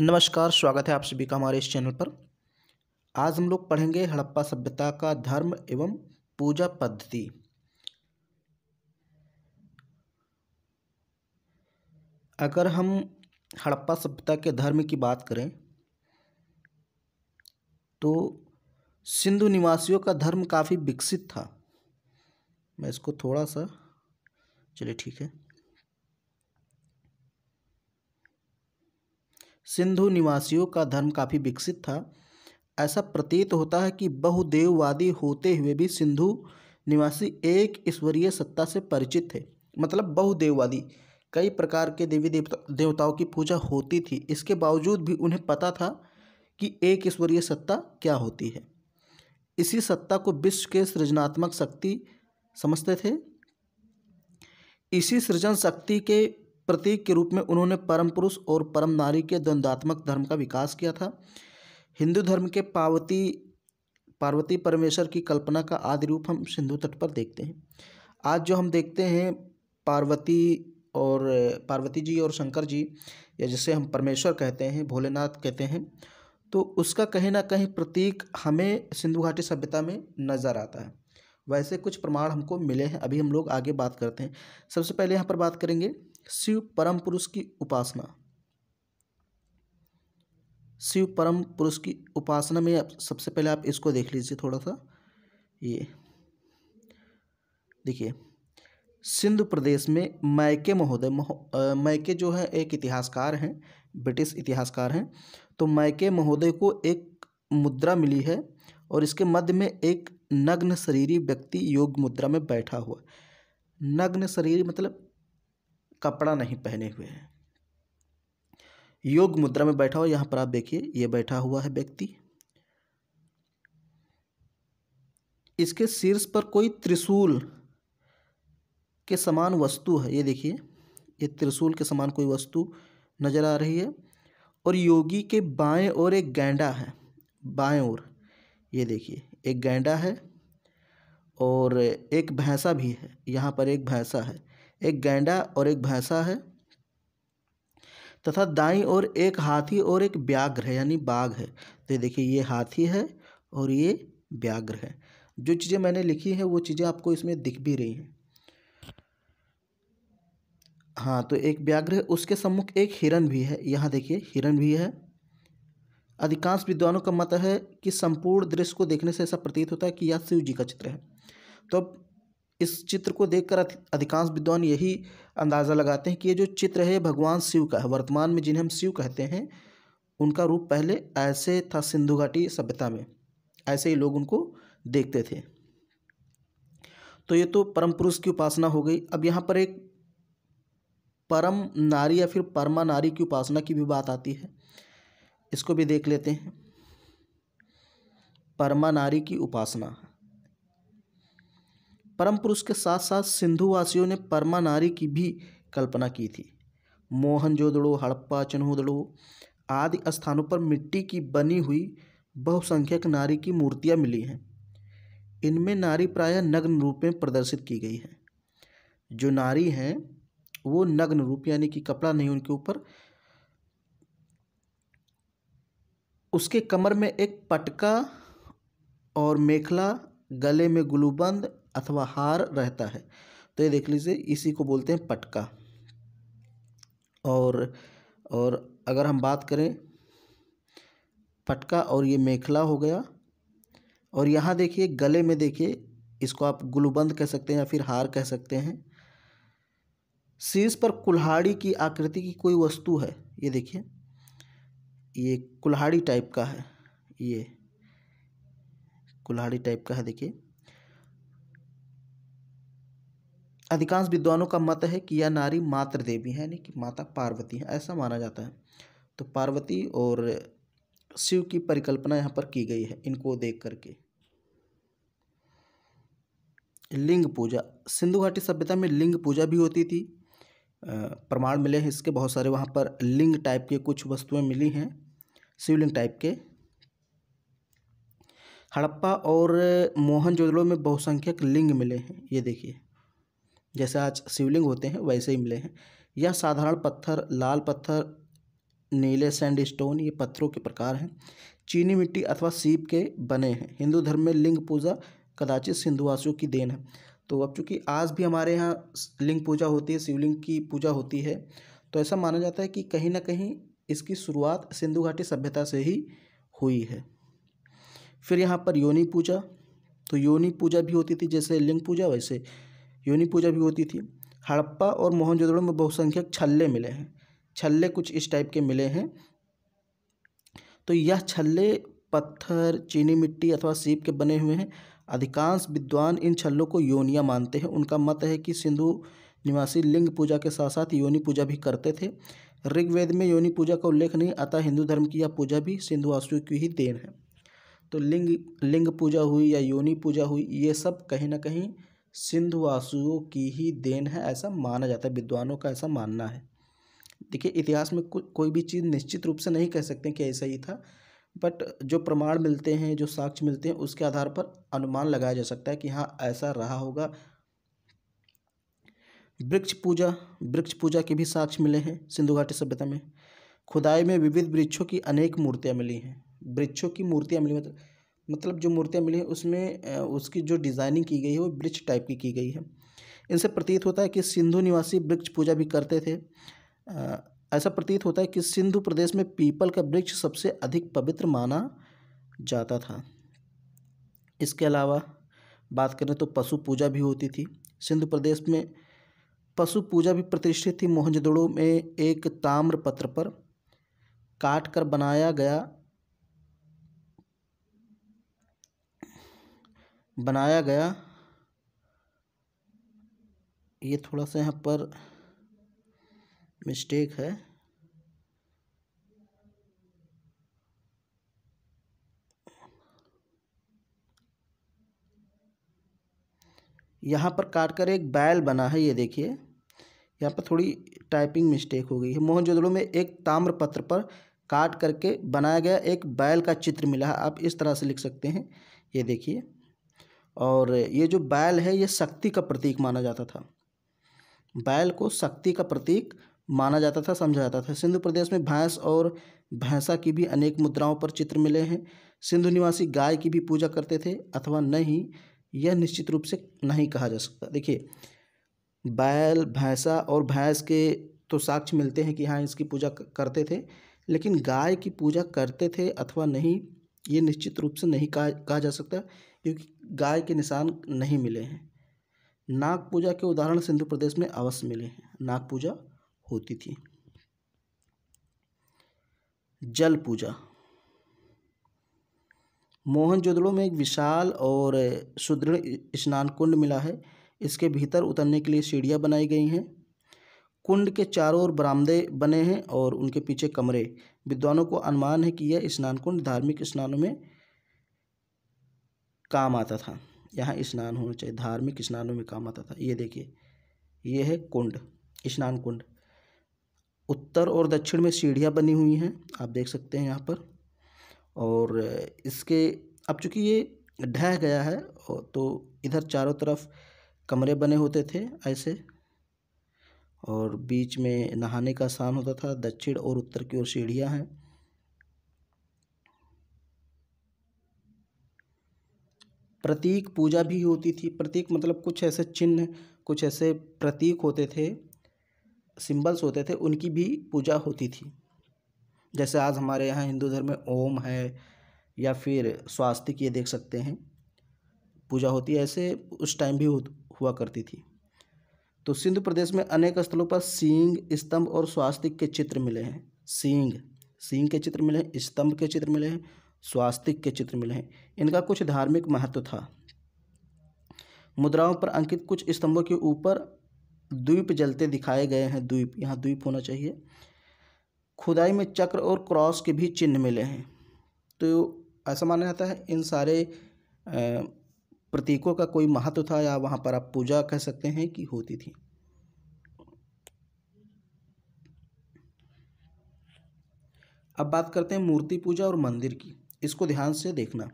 नमस्कार स्वागत है आप सभी का हमारे इस चैनल पर आज हम लोग पढ़ेंगे हड़प्पा सभ्यता का धर्म एवं पूजा पद्धति अगर हम हड़प्पा सभ्यता के धर्म की बात करें तो सिंधु निवासियों का धर्म काफ़ी विकसित था मैं इसको थोड़ा सा चलिए ठीक है सिंधु निवासियों का धर्म काफ़ी विकसित था ऐसा प्रतीत होता है कि बहुदेववादी होते हुए भी सिंधु निवासी एक ईश्वरीय सत्ता से परिचित थे मतलब बहुदेववादी कई प्रकार के देवी देवता देवताओं की पूजा होती थी इसके बावजूद भी उन्हें पता था कि एक ईश्वरीय सत्ता क्या होती है इसी सत्ता को विश्व के सृजनात्मक शक्ति समझते थे इसी सृजन शक्ति के प्रतीक के रूप में उन्होंने परम पुरुष और परम नारी के द्वंद्वात्मक धर्म का विकास किया था हिंदू धर्म के पावती पार्वती परमेश्वर की कल्पना का आदि रूप हम सिंधु तट पर देखते हैं आज जो हम देखते हैं पार्वती और पार्वती जी और शंकर जी या जिसे हम परमेश्वर कहते हैं भोलेनाथ कहते हैं तो उसका कहीं ना कहीं प्रतीक हमें सिंधु घाटी सभ्यता में नज़र आता है वैसे कुछ प्रमाण हमको मिले हैं अभी हम लोग आगे बात करते हैं सबसे पहले यहाँ पर बात करेंगे शिव परम पुरुष की उपासना शिव परम पुरुष की उपासना में आप सबसे पहले आप इसको देख लीजिए थोड़ा सा ये देखिए सिंधु प्रदेश में मैके महोदय मैके जो है एक इतिहासकार हैं ब्रिटिश इतिहासकार हैं तो मैके महोदय को एक मुद्रा मिली है और इसके मध्य में एक नग्न शरीरी व्यक्ति योग मुद्रा में बैठा हुआ नग्न शरीर मतलब कपड़ा नहीं पहने हुए है योग मुद्रा में बैठा हुआ यहाँ पर आप देखिए ये बैठा हुआ है व्यक्ति इसके शीर्ष पर कोई त्रिशूल के समान वस्तु है ये देखिए ये त्रिशूल के समान कोई वस्तु नज़र आ रही है और योगी के बाएं ओर एक गैंडा है बाएं ओर ये देखिए एक गैंडा है और एक भैंसा भी है यहाँ पर एक भैंसा है एक गैंडा और एक भैंसा है तथा दाई और एक हाथी और एक व्याघ्र है यानी बाघ है तो ये देखिए ये हाथी है और ये व्याघ्र है जो चीज़ें मैंने लिखी हैं वो चीज़ें आपको इसमें दिख भी रही हैं हाँ तो एक व्याघ्र है उसके सम्मुख एक हिरण भी है यहाँ देखिए हिरण भी है अधिकांश विद्वानों का मत है कि संपूर्ण दृश्य को देखने से ऐसा प्रतीत होता है कि यह शिव जी का चित्र है तो अब इस चित्र को देखकर अधिकांश विद्वान यही अंदाज़ा लगाते हैं कि ये जो चित्र है भगवान शिव का है वर्तमान में जिन्हें हम शिव कहते हैं उनका रूप पहले ऐसे था सिंधु घाटी सभ्यता में ऐसे ही लोग उनको देखते थे तो ये तो परम पुरुष की उपासना हो गई अब यहाँ पर एक परम नारी या फिर परमा नारी की उपासना की भी बात आती है इसको भी देख लेते हैं परमा नारी की उपासना परम पुरुष के साथ साथ सिंधु वासियों ने परमा नारी की भी कल्पना की थी मोहनजोदड़ो हड़प्पा चनहोदड़ो आदि स्थानों पर मिट्टी की बनी हुई बहुसंख्यक नारी की मूर्तियां मिली हैं इनमें नारी प्रायः नग्न रूप में प्रदर्शित की गई है जो नारी हैं वो नग्न रूप यानी कि कपड़ा नहीं उनके ऊपर उसके कमर में एक पटका और मेखला गले में गुलूबंद अथवा हार रहता है तो ये देख लीजिए इसी को बोलते हैं पटका और और अगर हम बात करें पटका और ये मेखला हो गया और यहाँ देखिए गले में देखिए इसको आप गुलबंद कह सकते हैं या फिर हार कह सकते हैं शीर्ष पर कुल्हाड़ी की आकृति की कोई वस्तु है ये देखिए ये कुल्हाड़ी टाइप का है ये कुल्हाड़ी टाइप का है देखिए अधिकांश विद्वानों का मत है कि यह नारी मात्र देवी है यानी कि माता पार्वती है ऐसा माना जाता है तो पार्वती और शिव की परिकल्पना यहाँ पर की गई है इनको देख करके लिंग पूजा सिंधु घाटी सभ्यता में लिंग पूजा भी होती थी प्रमाण मिले हैं इसके बहुत सारे वहाँ पर लिंग टाइप के कुछ वस्तुएं मिली हैं शिवलिंग टाइप के हड़प्पा और मोहनजोदड़ो में बहुसंख्यक लिंग मिले हैं ये देखिए जैसे आज शिवलिंग होते हैं वैसे ही मिले हैं यह साधारण पत्थर लाल पत्थर नीले सैंड स्टोन ये पत्थरों के प्रकार हैं चीनी मिट्टी अथवा सीप के बने हैं हिंदू धर्म में लिंग पूजा कदाचित सिंधुवासियों की देन है तो अब चूँकि आज भी हमारे यहाँ लिंग पूजा होती है शिवलिंग की पूजा होती है तो ऐसा माना जाता है कि कहीं ना कहीं इसकी शुरुआत सिंधु घाटी सभ्यता से ही हुई है फिर यहाँ पर योनि पूजा तो योनि पूजा भी होती थी जैसे लिंग पूजा वैसे योनि पूजा भी होती थी हड़प्पा और मोहनजोदड़ो में बहुसंख्यक छल्ले मिले हैं छल्ले कुछ इस टाइप के मिले हैं तो यह छल्ले पत्थर चीनी मिट्टी अथवा सीप के बने हुए हैं अधिकांश विद्वान इन छल्लों को योनिया मानते हैं उनका मत है कि सिंधु निवासी लिंग पूजा के साथ साथ योनि पूजा भी करते थे ऋग्वेद में योनि पूजा का उल्लेख नहीं आता हिंदू धर्म की यह पूजा भी सिंधुवासियों की ही देन है तो लिंग लिंग पूजा हुई या योनि पूजा हुई ये सब कहीं ना कहीं सिंधुवासियों की ही देन है ऐसा माना जाता है विद्वानों का ऐसा मानना है देखिए इतिहास में को, कोई भी चीज़ निश्चित रूप से नहीं कह सकते कि ऐसा ही था बट जो प्रमाण मिलते हैं जो साक्ष्य मिलते हैं उसके आधार पर अनुमान लगाया जा सकता है कि हाँ ऐसा रहा होगा वृक्ष पूजा वृक्ष पूजा के भी साक्ष्य मिले हैं सिंधु घाटी सभ्यता में खुदाई में विविध वृक्षों की अनेक मूर्तियाँ मिली हैं वृक्षों की मूर्तियाँ मिली मतलब मतलब जो मूर्तियाँ मिली हैं उसमें उसकी जो डिज़ाइनिंग की गई है वो वृक्ष टाइप की की गई है इनसे प्रतीत होता है कि सिंधु निवासी वृक्ष पूजा भी करते थे ऐसा प्रतीत होता है कि सिंधु प्रदेश में पीपल का वृक्ष सबसे अधिक पवित्र माना जाता था इसके अलावा बात करें तो पशु पूजा भी होती थी सिंधु प्रदेश में पशु पूजा भी प्रतिष्ठित थी मोहनजोदड़ो में एक ताम्र पत्र पर काट कर बनाया गया बनाया गया ये थोड़ा सा यहाँ पर मिस्टेक है यहाँ पर काट कर एक बैल बना है ये देखिए यहाँ पर थोड़ी टाइपिंग मिस्टेक हो गई है मोहनजोदड़ो में एक ताम्र पत्र पर काट करके बनाया गया एक बैल का चित्र मिला है आप इस तरह से लिख सकते हैं ये देखिए और ये जो बैल है ये शक्ति का प्रतीक माना जाता था बैल को शक्ति का प्रतीक माना जाता था समझा जाता था सिंधु प्रदेश में भैंस और भैंसा की भी अनेक मुद्राओं पर चित्र मिले हैं सिंधु निवासी गाय की भी पूजा करते थे अथवा नहीं यह निश्चित रूप से नहीं कहा जा सकता देखिए बैल भैंसा और भैंस के तो साक्ष्य मिलते हैं कि हाँ इसकी पूजा करते थे लेकिन गाय की पूजा करते थे अथवा नहीं ये निश्चित रूप से नहीं कहा कहा जा सकता क्योंकि गाय के निशान नहीं मिले हैं नाग पूजा के उदाहरण सिंधु प्रदेश में अवश्य मिले हैं नाग पूजा होती थी जल पूजा मोहनजोदड़ो में एक विशाल और सुदृढ़ स्नान कुंड मिला है इसके भीतर उतरने के लिए सीढ़ियाँ बनाई गई हैं कुंड के चारों ओर बरामदे बने हैं और उनके पीछे कमरे विद्वानों को अनुमान है कि यह स्नान कुंड धार्मिक स्नानों में काम आता था यहाँ स्नान होना चाहिए धार्मिक स्नानों में काम आता था ये देखिए ये है कुंड स्नान कुंड उत्तर और दक्षिण में सीढ़ियाँ बनी हुई हैं आप देख सकते हैं यहाँ पर और इसके अब चूँकि ये ढह गया है तो इधर चारों तरफ कमरे बने होते थे ऐसे और बीच में नहाने का स्थान होता था दक्षिण और उत्तर की ओर सीढ़ियाँ हैं प्रतीक पूजा भी होती थी प्रतीक मतलब कुछ ऐसे चिन्ह कुछ ऐसे प्रतीक होते थे सिंबल्स होते थे उनकी भी पूजा होती थी जैसे आज हमारे यहाँ हिंदू धर्म में ओम है या फिर स्वास्तिक ये देख सकते हैं पूजा होती है ऐसे उस टाइम भी हुआ करती थी तो सिंधु प्रदेश में अनेक स्थलों पर सींग स्तंभ और स्वास्तिक के चित्र मिले हैं सींग सींग के चित्र मिले हैं स्तंभ के चित्र मिले हैं स्वास्तिक के चित्र मिले हैं इनका कुछ धार्मिक महत्व था मुद्राओं पर अंकित कुछ स्तंभों के ऊपर द्वीप जलते दिखाए गए हैं द्वीप यहाँ द्वीप होना चाहिए खुदाई में चक्र और क्रॉस के भी चिन्ह मिले हैं तो ऐसा माना जाता है इन सारे प्रतीकों का कोई महत्व था या वहाँ पर आप पूजा कह सकते हैं कि होती थी अब बात करते हैं मूर्ति पूजा और मंदिर की इसको ध्यान से देखना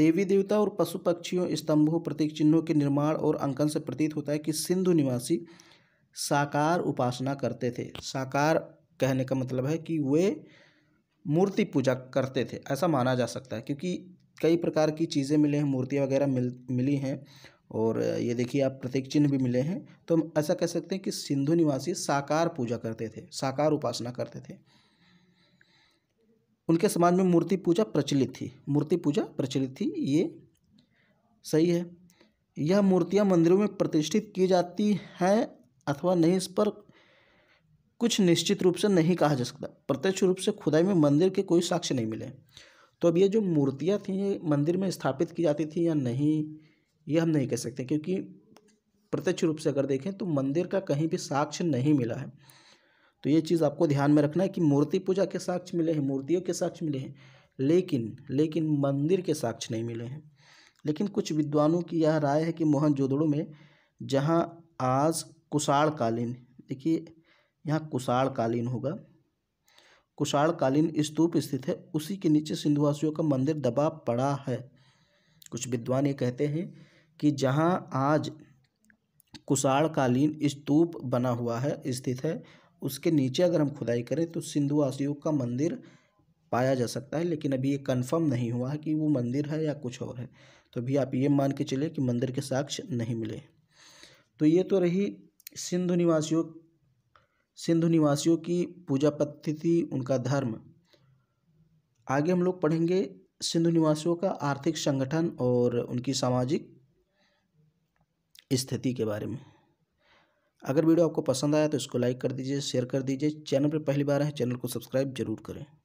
देवी देवता और पशु पक्षियों स्तंभों प्रतीक चिन्हों के निर्माण और अंकन से प्रतीत होता है कि सिंधु निवासी साकार उपासना करते थे साकार कहने का मतलब है कि वे मूर्ति पूजा करते थे ऐसा माना जा सकता है क्योंकि कई प्रकार की चीज़ें मिले हैं मूर्तियाँ वगैरह मिल मिली हैं और ये देखिए आप प्रतीक चिन्ह भी मिले हैं तो हम ऐसा कह सकते हैं कि सिंधु निवासी साकार पूजा करते थे साकार उपासना करते थे उनके समाज में मूर्ति पूजा प्रचलित थी मूर्ति पूजा प्रचलित थी ये सही है यह मूर्तियाँ मंदिरों में प्रतिष्ठित की जाती हैं अथवा नहीं इस पर कुछ निश्चित रूप से नहीं कहा जा सकता प्रत्यक्ष रूप से खुदाई में मंदिर के कोई साक्ष्य नहीं मिले तो अब ये जो मूर्तियाँ थी ये मंदिर में स्थापित की जाती थी या नहीं ये हम नहीं कह सकते क्योंकि प्रत्यक्ष रूप से अगर देखें तो मंदिर का कहीं भी साक्ष्य नहीं मिला है तो ये चीज़ आपको ध्यान में रखना है कि मूर्ति पूजा के साक्ष्य मिले हैं मूर्तियों के साक्ष्य मिले हैं लेकिन लेकिन मंदिर के साक्ष्य नहीं मिले हैं लेकिन कुछ विद्वानों की यह राय है कि मोहनजोदड़ो में जहाँ आज कुशाड़कालीन देखिए यहाँ कुशाड़कालीन होगा कुशाड़कालीन स्तूप स्थित है उसी के नीचे सिंधुवासियों का मंदिर दबा पड़ा है कुछ विद्वान ये कहते हैं कि जहाँ आज कुशाड़कालीन स्तूप बना हुआ है स्थित है उसके नीचे अगर हम खुदाई करें तो सिंधु आशयोग का मंदिर पाया जा सकता है लेकिन अभी ये कंफर्म नहीं हुआ है कि वो मंदिर है या कुछ और है तो अभी आप ये मान के चले कि मंदिर के साक्ष्य नहीं मिले तो ये तो रही सिंधु निवासियों सिंधु निवासियों की पूजा पद्धति उनका धर्म आगे हम लोग पढ़ेंगे सिंधु निवासियों का आर्थिक संगठन और उनकी सामाजिक स्थिति के बारे में अगर वीडियो आपको पसंद आया तो इसको लाइक कर दीजिए शेयर कर दीजिए चैनल पर पहली बार है चैनल को सब्सक्राइब जरूर करें